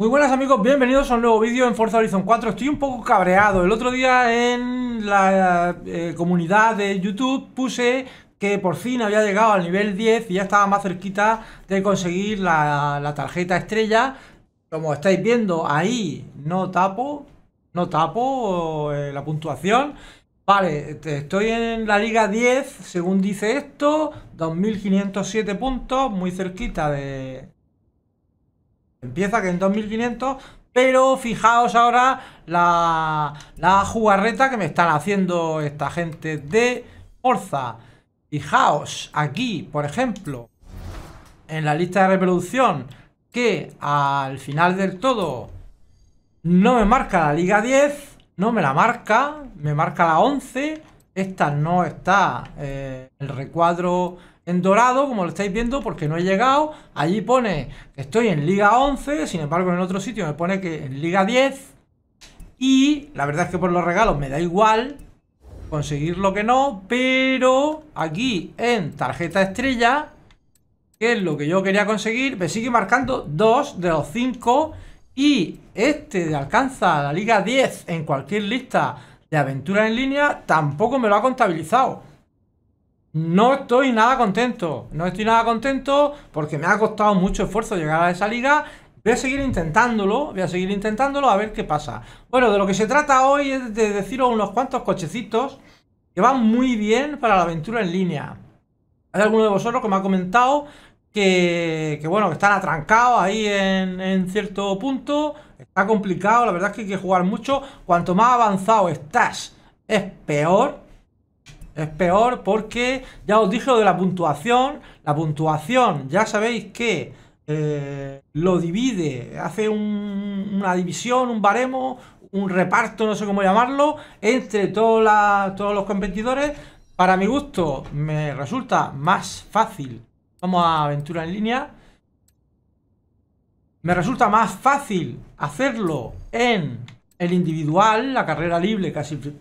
Muy buenas amigos, bienvenidos a un nuevo vídeo en Forza Horizon 4 Estoy un poco cabreado, el otro día en la eh, comunidad de YouTube puse que por fin había llegado al nivel 10 y ya estaba más cerquita de conseguir la, tarjeta estrella Como estáis viendo ahí no tapo, no tapo eh, la puntuación Vale, estoy en la Liga 10, según dice esto, 2.507 puntos, muy cerquita de, Empieza que en 2500, pero fijaos ahora la, jugarreta que me están haciendo esta gente de Forza. Fijaos aquí, por ejemplo, en la lista de reproducción, que al final del todo no me marca la Liga 10, no me la marca, me marca la 11. Esta no está, eh, el recuadro en dorado, como lo estáis viendo, porque no he llegado. Allí pone que estoy en Liga 11, sin embargo en el otro sitio me pone que en Liga 10. Y la verdad es que por los regalos me da igual conseguir lo que no, pero aquí en tarjeta estrella, que es lo que yo quería conseguir, me sigue marcando 2 de los 5 y este de alcanza la Liga 10 en cualquier lista de aventura en línea tampoco me lo ha contabilizado. No estoy nada contento, no estoy nada contento porque me ha costado mucho esfuerzo llegar a esa liga. Voy a seguir intentándolo, voy a seguir intentándolo a ver qué pasa. Bueno, de lo que se trata hoy es de deciros unos cuantos cochecitos que van muy bien para la aventura en línea. Hay alguno de vosotros que me ha comentado que, bueno, que están atrancados ahí en, en cierto punto. Está complicado, la verdad es que hay que jugar mucho. Cuanto más avanzado estás, es peor. Es peor porque, ya os dije lo de la puntuación, la puntuación, ya sabéis que eh, lo divide, hace una división, un baremo, un reparto, no sé cómo llamarlo, entre todos los competidores. Para mi gusto me resulta más fácil, vamos a aventura en línea, me resulta más fácil hacerlo en el individual, la carrera libre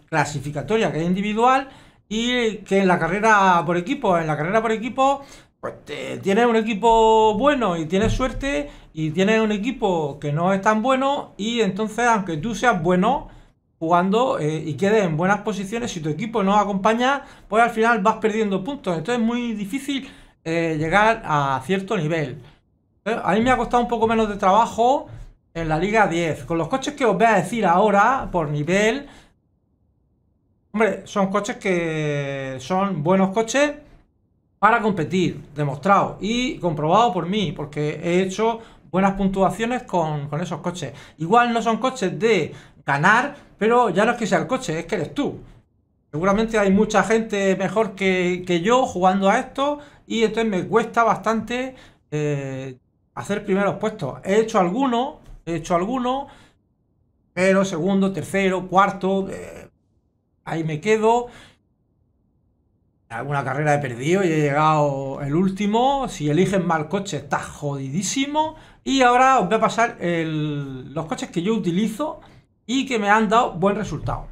clasificatoria que es individual, y que en la carrera por equipo, en la carrera por equipo, pues tienes un equipo bueno y tienes suerte y tienes un equipo que no es tan bueno y entonces aunque tú seas bueno jugando eh, y quedes en buenas posiciones, si tu equipo no acompaña, pues al final vas perdiendo puntos. Entonces es muy difícil eh, llegar a cierto nivel. Eh, a mí me ha costado un poco menos de trabajo en la Liga 10. Con los coches que os voy a decir ahora, por nivel, Hombre, son coches que son buenos coches para competir, demostrado y comprobado por mí, porque he hecho buenas puntuaciones con, esos coches. Igual no son coches de ganar, pero ya no es que sea el coche, es que eres tú. Seguramente hay mucha gente mejor que, yo jugando a esto y entonces me cuesta bastante eh, hacer primeros puestos. He hecho algunos, he hecho algunos, pero segundo, tercero, cuarto, eh, ahí me quedo. Alguna carrera he perdido y he llegado el último. Si eligen mal coche, está jodidísimo. Y ahora os voy a pasar los coches que yo utilizo y que me han dado buen resultado.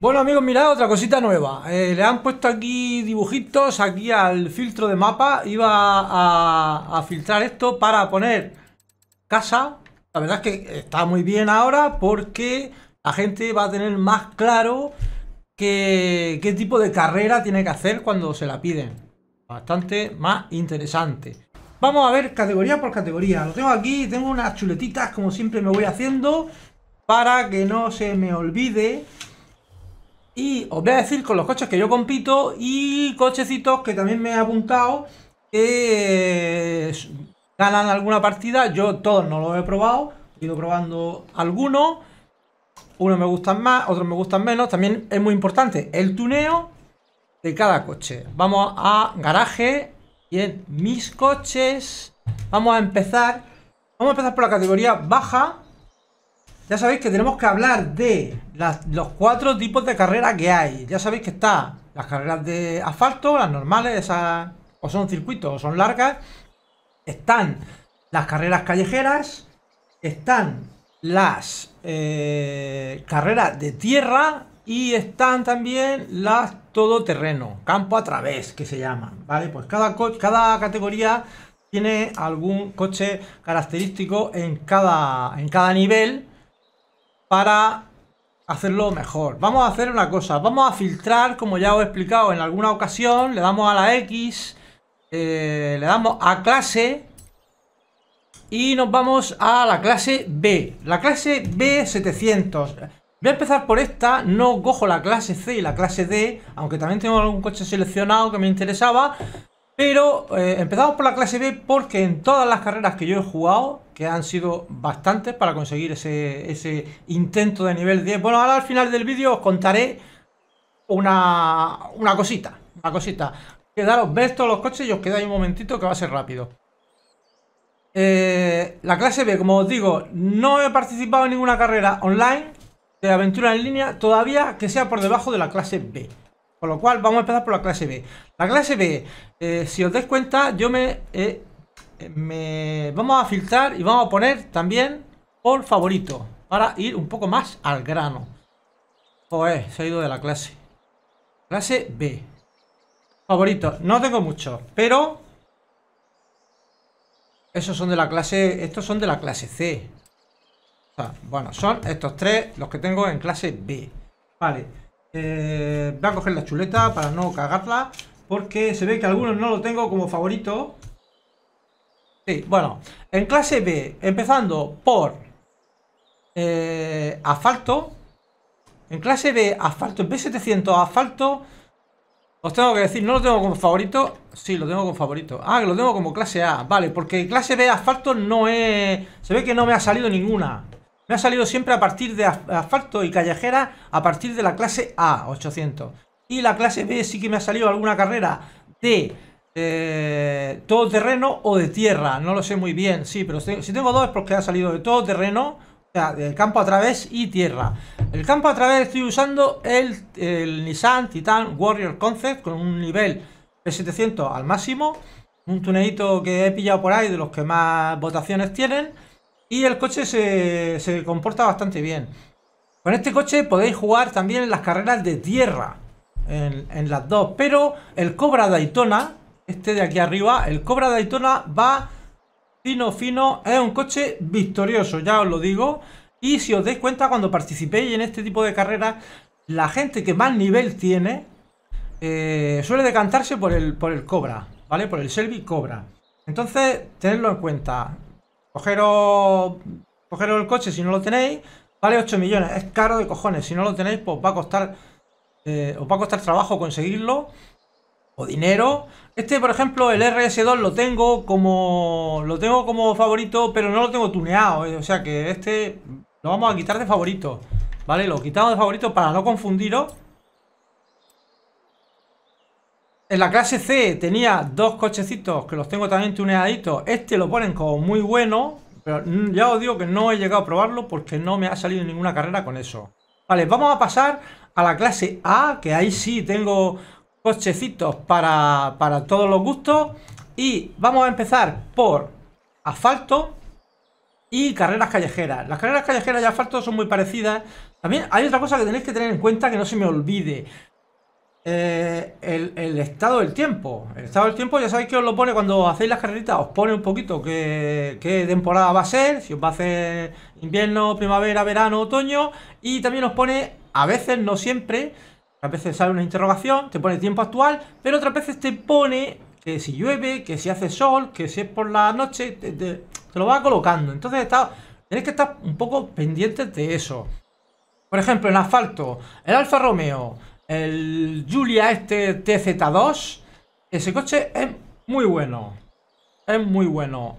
Bueno amigos, mirad otra cosita nueva. Eh, le han puesto aquí dibujitos, aquí al filtro de mapa. Iba a, a filtrar esto para poner casa. La verdad es que está muy bien ahora porque la gente va a tener más claro qué, tipo de carrera tiene que hacer cuando se la piden. Bastante más interesante. Vamos a ver categoría por categoría. Lo tengo aquí, tengo unas chuletitas como siempre me voy haciendo para que no se me olvide. Y os voy a decir con los coches que yo compito y cochecitos que también me he apuntado que eh, ganan alguna partida. Yo todos no los he probado, he ido probando algunos. Unos me gustan más, otros me gustan menos. También es muy importante el tuneo de cada coche. Vamos a garaje. y en mis coches. Vamos a empezar. Vamos a empezar por la categoría baja. Ya sabéis que tenemos que hablar de los cuatro tipos de carreras que hay. Ya sabéis que está las carreras de asfalto, las normales, o son circuitos o son largas. Están las carreras callejeras. Están las eh, carreras de tierra y están también las todoterreno, campo a través, que se llaman, ¿vale? Pues cada, cada categoría tiene algún coche característico en cada, en cada nivel para hacerlo mejor. Vamos a hacer una cosa, vamos a filtrar, como ya os he explicado en alguna ocasión, le damos a la X, eh, le damos a clase, y nos vamos a la clase B, la clase B700. Voy a empezar por esta, no cojo la clase C y la clase D, aunque también tengo algún coche seleccionado que me interesaba, pero eh, empezamos por la clase B porque en todas las carreras que yo he jugado, que han sido bastantes para conseguir ese, intento de nivel 10, bueno, ahora al final del vídeo os contaré una, una cosita, una cosita. Quedaros, ver todos los coches y os quedáis un momentito que va a ser rápido. Eh, la clase B, como os digo, no he participado en ninguna carrera online de aventura en línea todavía que sea por debajo de la clase B. Con lo cual, vamos a empezar por la clase B. La clase B, eh, si os dais cuenta, yo me, eh, me... Vamos a filtrar y vamos a poner también por favorito para ir un poco más al grano. Pues, se ha ido de la clase. Clase B. Favorito, no tengo mucho, pero esos son de la clase... Estos son de la clase C. bueno, son estos tres los que tengo en clase B. Vale. Eh, voy a coger la chuleta para no cagarla. Porque se ve que algunos no lo tengo como favorito. Sí, bueno. En clase B, empezando por... Eh, asfalto. En clase B, asfalto. En B700, asfalto... Os tengo que decir, no lo tengo como favorito. Sí, lo tengo como favorito. Ah, que lo tengo como clase A. Vale, porque clase B asfalto no es... Se ve que no me ha salido ninguna. Me ha salido siempre a partir de asfalto y callejera a partir de la clase A, 800. Y la clase B sí que me ha salido alguna carrera de eh, todo terreno o de tierra. No lo sé muy bien, sí, pero si tengo dos porque ha salido de todo terreno del campo a través y tierra. El campo a través estoy usando el, Nissan Titan Warrior Concept con un nivel de 700 al máximo. Un tunelito que he pillado por ahí de los que más votaciones tienen. Y el coche se, comporta bastante bien. Con este coche podéis jugar también en las carreras de tierra. En, en, las dos. Pero el Cobra Daytona, este de aquí arriba, el Cobra Daytona va fino, fino, es un coche victorioso, ya os lo digo. Y si os dais cuenta, cuando participéis en este tipo de carreras, la gente que más nivel tiene eh, suele decantarse por el, por el Cobra, ¿vale? Por el Shelby Cobra. Entonces, tenedlo en cuenta. Cogeros, el coche si no lo tenéis, vale 8 millones. Es caro de cojones. Si no lo tenéis, pues va a costar, eh, os va a costar trabajo conseguirlo o dinero. Este, por ejemplo, el RS2 lo tengo como lo tengo como favorito, pero no lo tengo tuneado. Eh. O sea que este lo vamos a quitar de favorito. ¿Vale? Lo quitamos de favorito para no confundiros. En la clase C tenía dos cochecitos que los tengo también tuneaditos. Este lo ponen como muy bueno, pero ya os digo que no he llegado a probarlo porque no me ha salido ninguna carrera con eso. Vale, vamos a pasar a la clase A, que ahí sí tengo cochecitos para, todos los gustos. Y vamos a empezar por asfalto y carreras callejeras. Las carreras callejeras y asfalto son muy parecidas. También hay otra cosa que tenéis que tener en cuenta que no se me olvide. Eh, el, estado del tiempo. El estado del tiempo ya sabéis que os lo pone cuando hacéis las carreritas, os pone un poquito qué, qué temporada va a ser, si os va a hacer invierno, primavera, verano, otoño, y también os pone, a veces, no siempre, a veces sale una interrogación, te pone tiempo actual, pero otras veces te pone que si llueve, que si hace sol, que si es por la noche, te, lo va colocando. Entonces está, tenéis que estar un poco pendientes de eso. Por ejemplo, en asfalto, el Alfa Romeo, el Julia este TZ2, ese coche es muy bueno. Es muy bueno.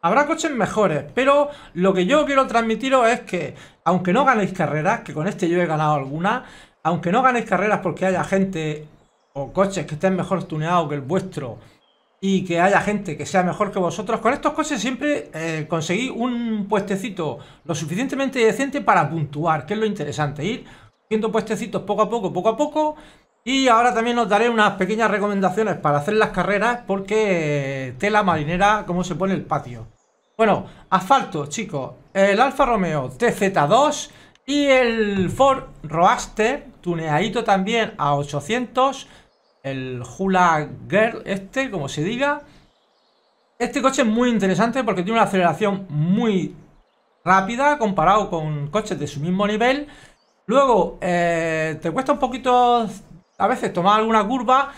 Habrá coches mejores, pero lo que yo quiero transmitiros es que, aunque no ganéis carreras, que con este yo he ganado algunas aunque no ganéis carreras porque haya gente o coches que estén mejor tuneados que el vuestro y que haya gente que sea mejor que vosotros, con estos coches siempre eh, conseguís un puestecito lo suficientemente decente para puntuar, que es lo interesante, ir haciendo puestecitos poco a poco, poco a poco. Y ahora también os daré unas pequeñas recomendaciones para hacer las carreras, porque eh, tela marinera, cómo se pone el patio. Bueno, asfalto, chicos, el Alfa Romeo TZ2 y el Ford roaster tuneadito también a 800. El Hula Girl este, como se diga. Este coche es muy interesante porque tiene una aceleración muy rápida comparado con coches de su mismo nivel. Luego, eh, te cuesta un poquito a veces tomar alguna curva,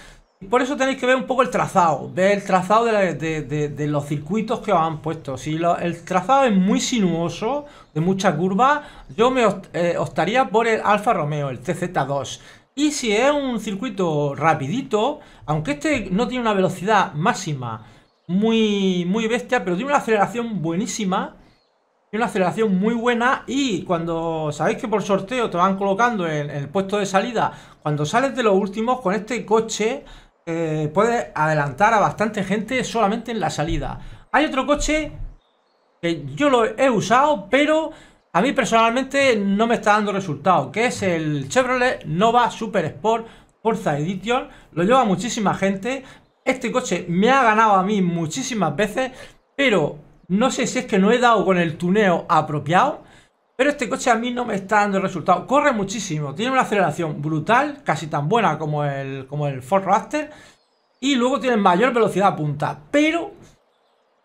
por eso tenéis que ver un poco el trazado, ver el trazado de, los circuitos que os han puesto. Si el trazado es muy sinuoso, de mucha curva yo me eh, optaría por el Alfa Romeo, el TZ2. Y si es un circuito rapidito, aunque este no tiene una velocidad máxima muy, muy bestia, pero tiene una aceleración buenísima, tiene una aceleración muy buena y cuando sabéis que por sorteo te van colocando en el puesto de salida, cuando sales de los últimos con este coche eh, puede adelantar a bastante gente solamente en la salida. Hay otro coche que yo lo he usado, pero a mí personalmente no me está dando resultado, que es el Chevrolet Nova Super Sport Forza Edition. Lo lleva muchísima gente. Este coche me ha ganado a mí muchísimas veces, pero no sé si es que no he dado con el tuneo apropiado pero este coche a mí no me está dando el resultado. Corre muchísimo, tiene una aceleración brutal, casi tan buena como el, como el Ford raster Y luego tiene mayor velocidad a punta. Pero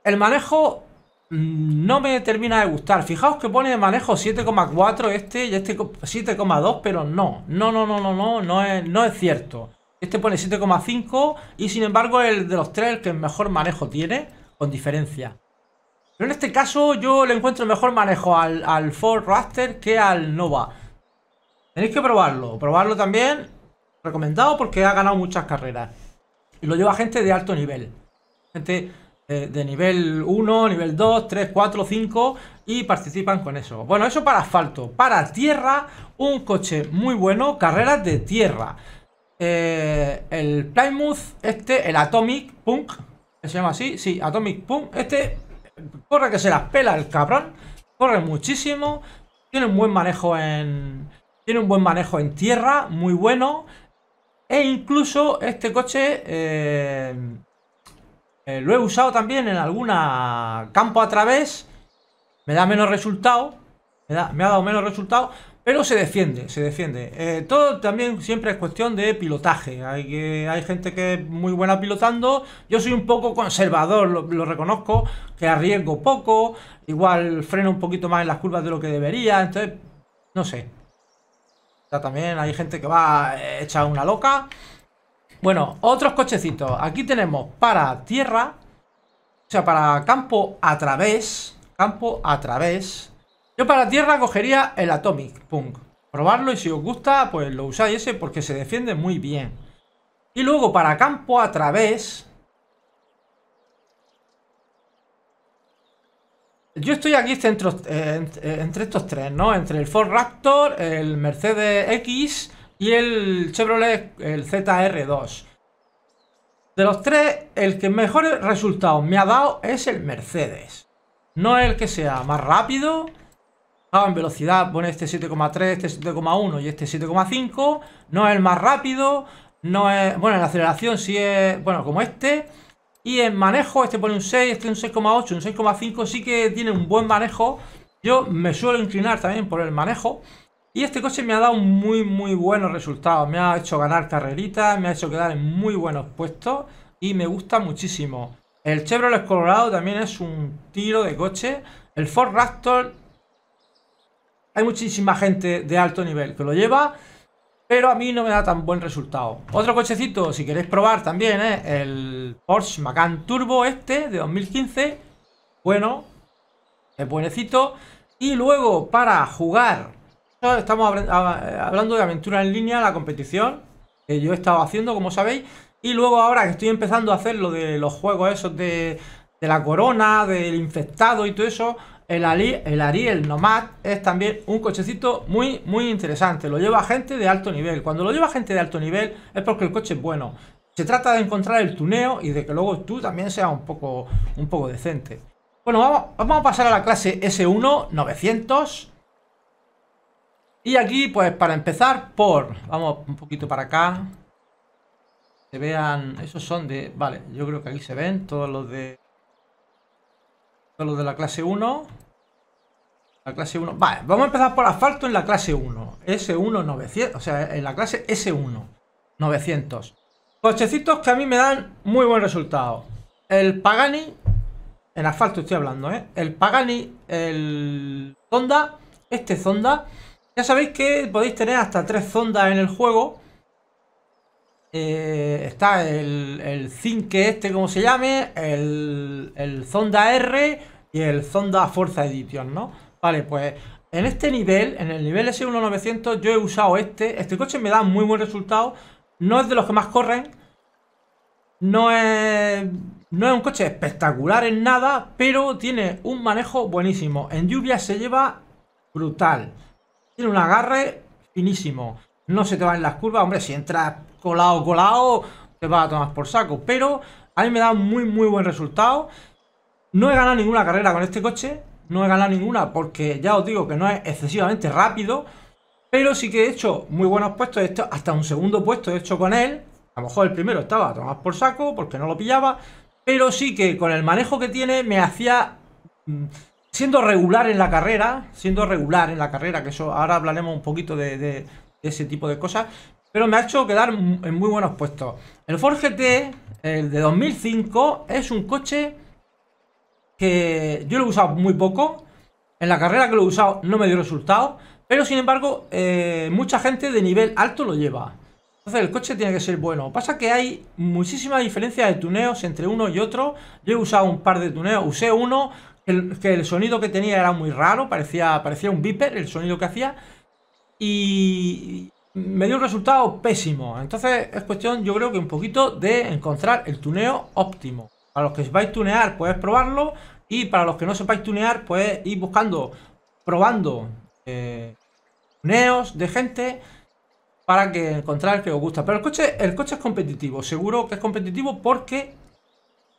el manejo mm, no me termina de gustar. Fijaos que pone de manejo 7,4 este y este 7,2, pero no. No, no, no, no, no, no es, no es cierto. Este pone 7,5 y sin embargo el de los tres el que mejor manejo tiene, con diferencia. Pero en este caso yo le encuentro mejor manejo al, Ford Raster que al Nova. Tenéis que probarlo. Probarlo también. Recomendado porque ha ganado muchas carreras. Y lo lleva gente de alto nivel. Gente eh, de nivel 1, nivel 2, 3, 4, 5 y participan con eso. Bueno, eso para asfalto. Para tierra, un coche muy bueno. Carreras de tierra. Eh, el Plymouth, este, el Atomic Punk. ¿Se llama así? Sí, Atomic Punk. Este Corre que se las pela el cabrón. Corre muchísimo. Tiene un buen manejo en... Tiene un buen manejo en tierra, muy bueno. E incluso este coche eh, eh, lo he usado también en alguna campo a través. Me da menos resultado. me ha dado menos resultado. Pero se defiende, se defiende. Eh, todo también siempre es cuestión de pilotaje. Hay, hay gente que es muy buena pilotando. Yo soy un poco conservador, lo, reconozco, que arriesgo poco, igual freno un poquito más en las curvas de lo que debería. Entonces, no sé. O también hay gente que va hecha eh, una loca. Bueno, otros cochecitos. Aquí tenemos para tierra, o sea, para campo a través, campo a través, yo para tierra cogería el Atomic Punk. Probarlo y si os gusta, pues lo usáis ese porque se defiende muy bien. Y luego para campo a través... Yo estoy aquí entre, estos eh, tres, ¿no? Entre el Ford Raptor, el Mercedes X y el Chevrolet el ZR2. De los tres, el que mejores resultados me ha dado es el Mercedes. No el que sea más rápido, Ah, en velocidad pone este 7,3, este 7,1 y este 7,5. No es el más rápido. No es. Bueno, en aceleración sí es. Bueno, como este. Y en manejo, este pone un 6, este un 6,8, un 6,5. Sí que tiene un buen manejo. Yo me suelo inclinar también por el manejo. Y este coche me ha dado muy, muy buenos resultados. Me ha hecho ganar carreritas, me ha hecho quedar en muy buenos puestos. Y me gusta muchísimo. El Chevrolet Colorado también es un tiro de coche. El Ford Raptor hay muchísima gente de alto nivel que lo lleva, pero a mí no me da tan buen resultado. Otro cochecito, si queréis probar también, ¿eh? el Porsche Macan Turbo este de 2015. Bueno, es buenecito. Y luego, para jugar, estamos eh, hablando de aventura en línea, la competición, que yo he estado haciendo, como sabéis. Y luego ahora que estoy empezando a hacer lo de los juegos esos de la corona, del infectado y todo eso, el, el Ariel Nomad es también un cochecito muy, muy interesante. Lo lleva gente de alto nivel. Cuando lo lleva gente de alto nivel es porque el coche es bueno. Se trata de encontrar el tuneo y de que luego tú también seas un poco, un poco decente. Bueno, vamos, vamos a pasar a la clase S1 900. Y aquí, pues para empezar, por... Vamos un poquito para acá. Se vean... Esos son de... Vale, yo creo que aquí se ven todos los de lo de la clase 1. La clase 1. Vale, vamos a empezar por asfalto en la clase 1. S1 900, o sea, en la clase S1 900. Cochecitos que a mí me dan muy buen resultado. El Pagani, en asfalto estoy hablando, ¿eh? El Pagani, el Zonda, este Zonda. Ya sabéis que podéis tener hasta tres Zondas en el juego. Eh, está el, el que este, como se llame, el, Zonda R y el Zonda Forza Edition, ¿no? Vale, pues en este nivel, en el nivel S1900, yo he usado este. Este coche me da muy buen resultado. No es de los que más corren. No es, no es un coche espectacular en nada, pero tiene un manejo buenísimo. En lluvia se lleva brutal. Tiene un agarre finísimo. No se te va en las curvas. Hombre, si entras colado, colado, te va a tomar por saco. Pero a mí me da muy, muy buen resultado. No he ganado ninguna carrera con este coche. No he ganado ninguna porque ya os digo que no es excesivamente rápido. Pero sí que he hecho muy buenos puestos. Esto, hasta un segundo puesto he hecho con él. A lo mejor el primero estaba a tomar por saco porque no lo pillaba. Pero sí que con el manejo que tiene me hacía... Mm, siendo regular en la carrera, siendo regular en la carrera, que eso ahora hablaremos un poquito de, de ese tipo de cosas, pero me ha hecho quedar en muy buenos puestos. El Ford GT, el de 2005, es un coche que yo lo he usado muy poco. En la carrera que lo he usado no me dio resultado, pero sin embargo eh, mucha gente de nivel alto lo lleva. Entonces el coche tiene que ser bueno. Pasa que hay muchísimas diferencias de tuneos entre uno y otro. Yo he usado un par de tuneos, usé uno que el, sonido que tenía era muy raro, parecía, parecía un viper el sonido que hacía. Y, me dio un resultado pésimo. Entonces es cuestión, yo creo que un poquito de encontrar el tuneo óptimo. Para los que sepáis tunear, podéis probarlo. Y para los que no sepáis tunear, pues ir buscando, probando eh, tuneos de gente para que encontrar el que os gusta. Pero el coche, el coche es competitivo, seguro que es competitivo porque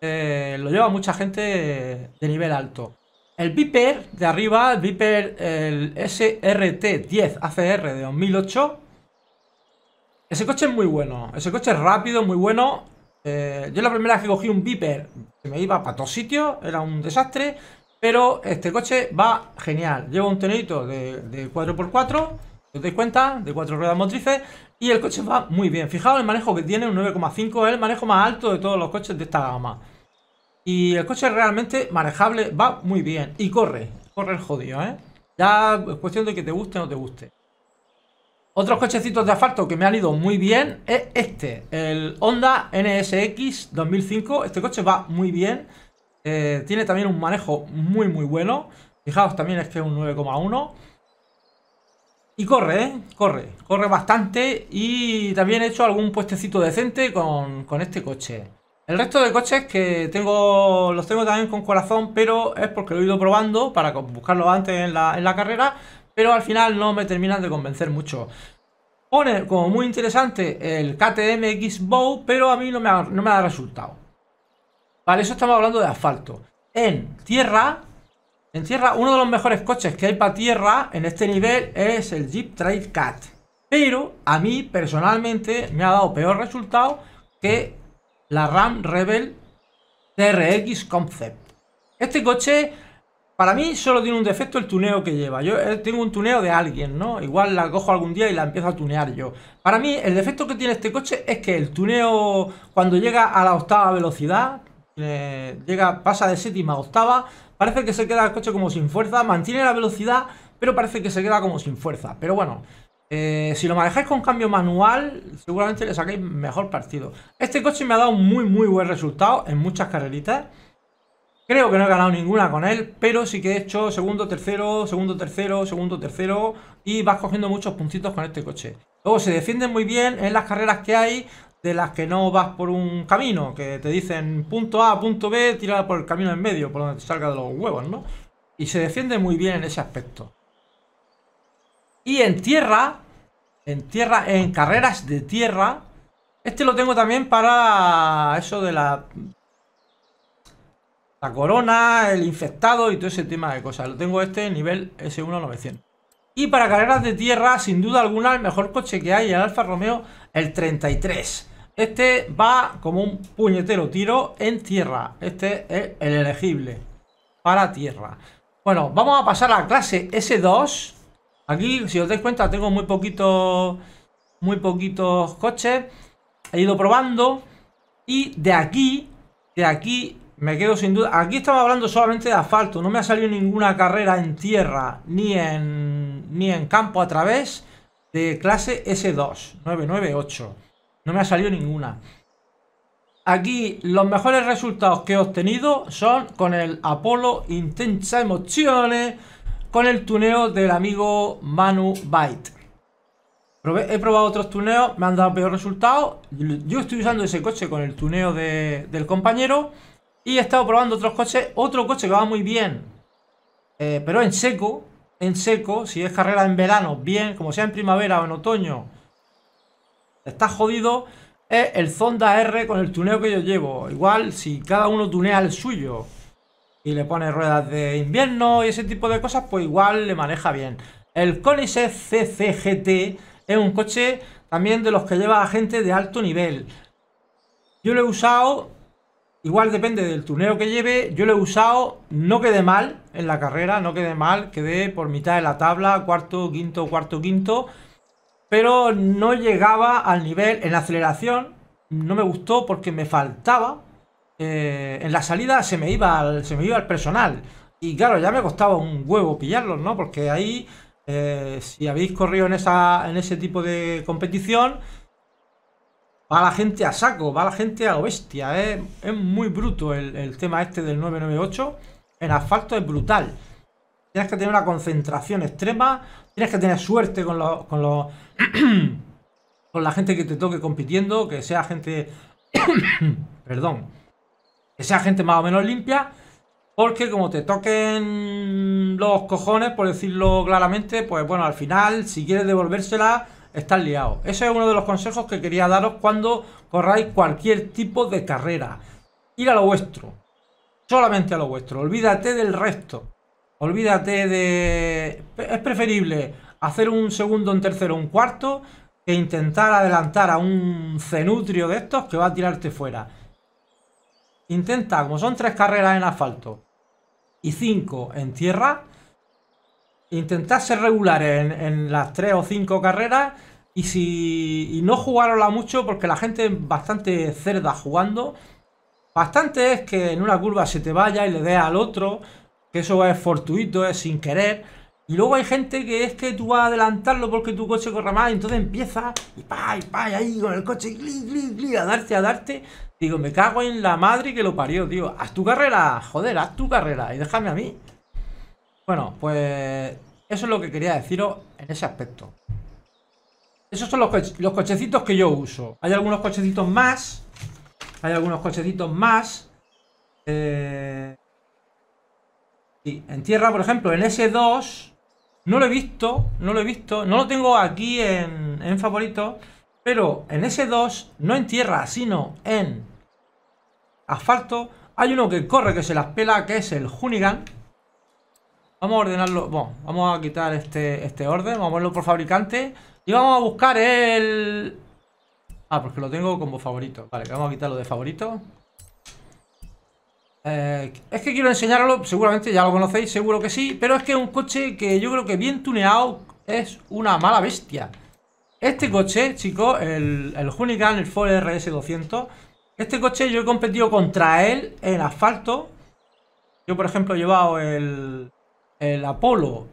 eh, lo lleva mucha gente de nivel alto. El Viper de arriba, el Viper el SRT10 ACR de 2008, ese coche es muy bueno. Ese coche es rápido, muy bueno. Eh, yo la primera vez que cogí un Viper se me iba para todos sitios, era un desastre. Pero este coche va genial. Lleva un tenedito de, 4x4, os dais cuenta, de cuatro ruedas motrices. Y el coche va muy bien. Fijaos el manejo que tiene, un 9,5, es el manejo más alto de todos los coches de esta gama. Y el coche realmente manejable, va muy bien. Y corre, corre el jodido, ¿eh? Ya es cuestión de que te guste o no te guste. Otros cochecitos de asfalto que me han ido muy bien es este, el Honda NSX 2005. Este coche va muy bien, eh, tiene también un manejo muy muy bueno. Fijaos también es que es un 9,1. Y corre, ¿eh? corre, corre bastante y también he hecho algún puestecito decente con, este coche. El resto de coches que tengo los tengo también con corazón, pero es porque lo he ido probando para buscarlo antes en la, en la carrera pero al final no me terminan de convencer mucho. Pone como muy interesante el KTM X Bow, pero a mí no me, ha, no resultado. Vale, eso estamos hablando de asfalto. En tierra, en tierra, uno de los mejores coches que hay para tierra en este nivel es el Jeep Trade Cat. Pero a mí personalmente me ha dado peor resultado que la Ram Rebel TRX Concept. Este coche para mí solo tiene un defecto el tuneo que lleva. Yo eh, tengo un tuneo de alguien, ¿no? Igual la cojo algún día y la empiezo a tunear yo. Para mí el defecto que tiene este coche es que el tuneo cuando llega a la octava velocidad, eh, llega, pasa de séptima a octava, parece que se queda el coche como sin fuerza, mantiene la velocidad, pero parece que se queda como sin fuerza. Pero bueno, eh, si lo manejáis con cambio manual, seguramente le saquéis mejor partido. Este coche me ha dado muy, muy buen resultado en muchas carreritas. Creo que no he ganado ninguna con él, pero sí que he hecho segundo, tercero, segundo, tercero, segundo, tercero y vas cogiendo muchos puntitos con este coche. Luego se defiende muy bien en las carreras que hay de las que no vas por un camino, que te dicen punto A, punto B, tira por el camino en medio, por donde te salga de los huevos, ¿no? Y se defiende muy bien en ese aspecto. Y en tierra, en tierra, en carreras de tierra, este lo tengo también para eso de la la corona, el infectado y todo ese tema de cosas. Lo tengo este nivel S1-900. Y para carreras de tierra, sin duda alguna, el mejor coche que hay, el Alfa Romeo, el 33. Este va como un puñetero tiro en tierra. Este es el elegible para tierra. Bueno, vamos a pasar a la clase S2. Aquí, si os dais cuenta, tengo muy poquitos muy poquitos coches. He ido probando. Y de aquí, de aquí me quedo sin duda. Aquí estaba hablando solamente de asfalto. No me ha salido ninguna carrera en tierra ni en, ni en campo a través de clase S2. 998. No me ha salido ninguna. Aquí los mejores resultados que he obtenido son con el Apolo Intensa Emociones, con el tuneo del amigo Manu Byte. He probado otros tuneos, me han dado peor resultado. Yo estoy usando ese coche con el tuneo del compañero. Y he estado probando otros coches, otro coche que va muy bien, eh, pero en seco, en seco, si es carrera en verano, bien, como sea en primavera o en otoño, está jodido, es el Zonda R con el tuneo que yo llevo. Igual si cada uno tunea el suyo y le pone ruedas de invierno y ese tipo de cosas, pues igual le maneja bien. El Koenigsegg CCGT es un coche también de los que lleva a gente de alto nivel. Yo lo he usado Igual depende del turneo que lleve, yo lo he usado, no quedé mal en la carrera, no quedé mal, quedé por mitad de la tabla, cuarto, quinto, cuarto, quinto, pero no llegaba al nivel en la aceleración, no me gustó porque me faltaba, eh, en la salida se me, iba al, se iba personal, y claro, ya me costaba un huevo pillarlos, ¿no? Porque ahí, eh, si habéis corrido en, en ese tipo de competición, Va la gente a saco, va la gente a bestia. Eh. Es, muy bruto el, tema este del 998. En asfalto es brutal. Tienes que tener una concentración extrema. Tienes que tener suerte con los. Con, con la gente que te toque compitiendo. Que sea gente. perdón. Que sea gente más o menos limpia. Porque como te toquen los cojones, por decirlo claramente, pues bueno, al final, si quieres devolvérsela estás liado. Ese es uno de los consejos que quería daros cuando corráis cualquier tipo de carrera. Ir a lo vuestro. Solamente a lo vuestro. Olvídate del resto. Olvídate de... Es preferible hacer un segundo, un tercero, un cuarto que intentar adelantar a un cenutrio de estos que va a tirarte fuera. Intenta, como son tres carreras en asfalto y cinco en tierra, Intentar ser regular en, las tres o cinco carreras. Y si y no jugarosla mucho, porque la gente es bastante cerda jugando. Bastante es que en una curva se te vaya y le des al otro, que eso es fortuito, es sin querer. Y luego hay gente que es que tú vas a adelantarlo porque tu coche corre más, y entonces empieza y pa, y pa, y ahí con el coche, a darte, a darte. Digo, me cago en la madre que lo parió, tío. Haz tu carrera, joder, haz tu carrera y déjame a mí. Bueno, pues eso es lo que quería deciros en ese aspecto. Esos son los, cochecitos que yo uso. Hay algunos cochecitos más. Hay algunos cochecitos más. Eh... en tierra, por ejemplo, en S2 no lo he visto, no lo he visto, no lo tengo aquí en, en favorito, pero en S2, no en tierra, sino en asfalto, hay uno que corre que se las pela, que es el Hunigan, Vamos a ordenarlo. Bueno, vamos a quitar este, este orden. Vamos a ponerlo por fabricante. Y vamos a buscar el... Ah, porque lo tengo como favorito. Vale, vamos a quitarlo de favorito. Eh, es que quiero enseñarlo, seguramente ya lo conocéis, seguro que sí, pero es que es un coche que yo creo que bien tuneado es una mala bestia. Este coche, chicos, el, el el Ford RS200, este coche yo he competido contra él en asfalto. Yo, por ejemplo, he llevado el, el Apolo,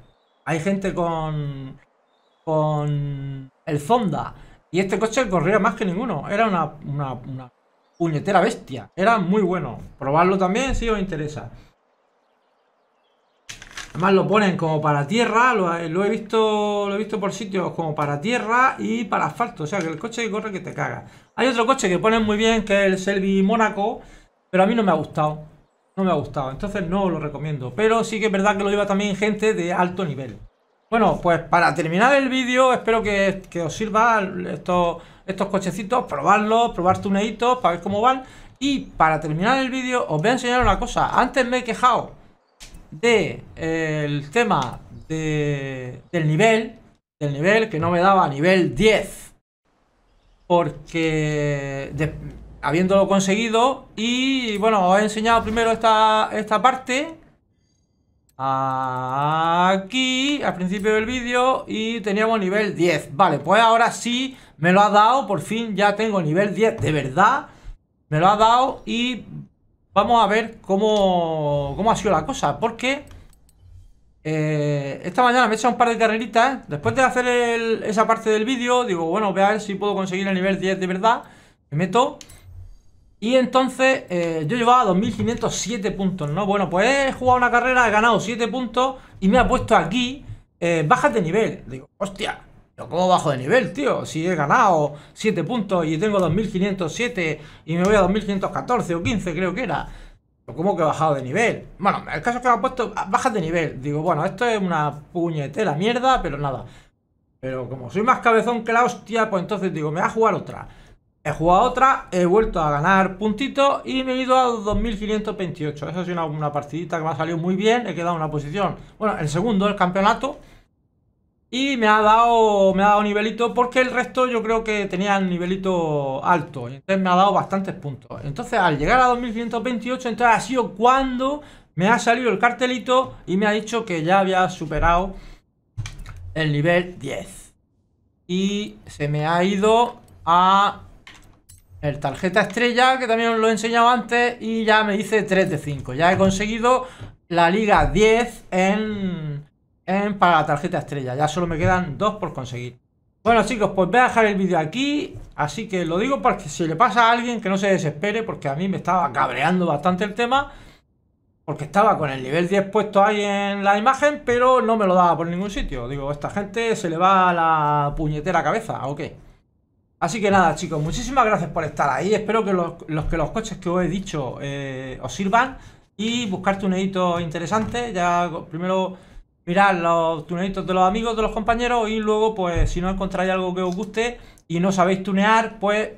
hay gente con, con el Zonda. Y este coche corría más que ninguno. Era una, una, puñetera bestia. Era muy bueno. Probarlo también si os interesa. Además lo ponen como para tierra, lo, he visto lo he visto por sitios como para tierra y para asfalto, o sea que el coche que corre que te caga. Hay otro coche que ponen muy bien que es el selvi Mónaco, pero a mí no me ha gustado no me ha gustado, entonces no lo recomiendo. Pero sí que es verdad que lo lleva también gente de alto nivel. Bueno, pues para terminar el vídeo, espero que, os sirva estos, estos cochecitos, probarlos, probar tuneitos para ver cómo van. Y para terminar el vídeo, os voy a enseñar una cosa. Antes me he quejado del de, eh, el tema del nivel, del nivel que no me daba nivel 10. Porque... De, habiéndolo conseguido y bueno, os he enseñado primero esta, esta parte aquí al principio del vídeo y teníamos nivel 10 vale, pues ahora sí me lo ha dado, por fin ya tengo nivel 10 de verdad me lo ha dado y vamos a ver cómo, ha sido la cosa porque eh, esta mañana me he hecho un par de carreritas después de hacer esa parte del vídeo digo, bueno, voy a ver si puedo conseguir el nivel 10 de verdad me meto y entonces eh, yo llevaba 2.507 puntos, ¿no? Bueno, pues he jugado una carrera, he ganado 7 puntos y me ha puesto aquí eh, bajas de nivel. Digo, hostia, ¿cómo bajo de nivel, tío? Si he ganado 7 puntos y tengo 2.507 y me voy a 2.514 o 15 creo que era. ¿Cómo que he bajado de nivel? Bueno, el caso es que me ha puesto bajas de nivel. Digo, bueno, esto es una puñetera mierda, pero nada. Pero como soy más cabezón que la hostia, pues entonces digo, me va a jugar otra. He jugado otra, he vuelto a ganar puntitos y me he ido a 2.528. Eso ha sido una, partidita que me ha salido muy bien. He quedado en una posición, bueno, el segundo del campeonato. Y me ha dado me ha dado nivelito porque el resto yo creo que tenía el nivelito alto. entonces me ha dado bastantes puntos. Entonces al llegar a 2.528, entonces ha sido cuando me ha salido el cartelito y me ha dicho que ya había superado el nivel 10. Y se me ha ido a el tarjeta estrella, que también os lo he enseñado antes, y ya me dice 3 de 5. Ya he conseguido la liga 10 en, en para la tarjeta estrella. Ya solo me quedan 2 por conseguir. Bueno chicos, pues voy a dejar el vídeo aquí, así que lo digo porque si le pasa a alguien que no se desespere, porque a mí me estaba cabreando bastante el tema, porque estaba con el nivel 10 puesto ahí en la imagen, pero no me lo daba por ningún sitio. Digo, esta gente se le va la puñetera cabeza, ¿o qué? Así que nada chicos, muchísimas gracias por estar ahí, espero que los, que los coches que os he dicho eh, os sirvan y buscar tuneditos interesantes, ya primero mirad los tuneitos de los amigos, de los compañeros y luego pues si no encontráis algo que os guste y no sabéis tunear, pues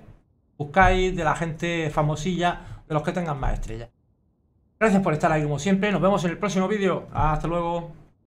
buscáis de la gente famosilla, de los que tengan más estrellas. Gracias por estar ahí como siempre, nos vemos en el próximo vídeo, hasta luego.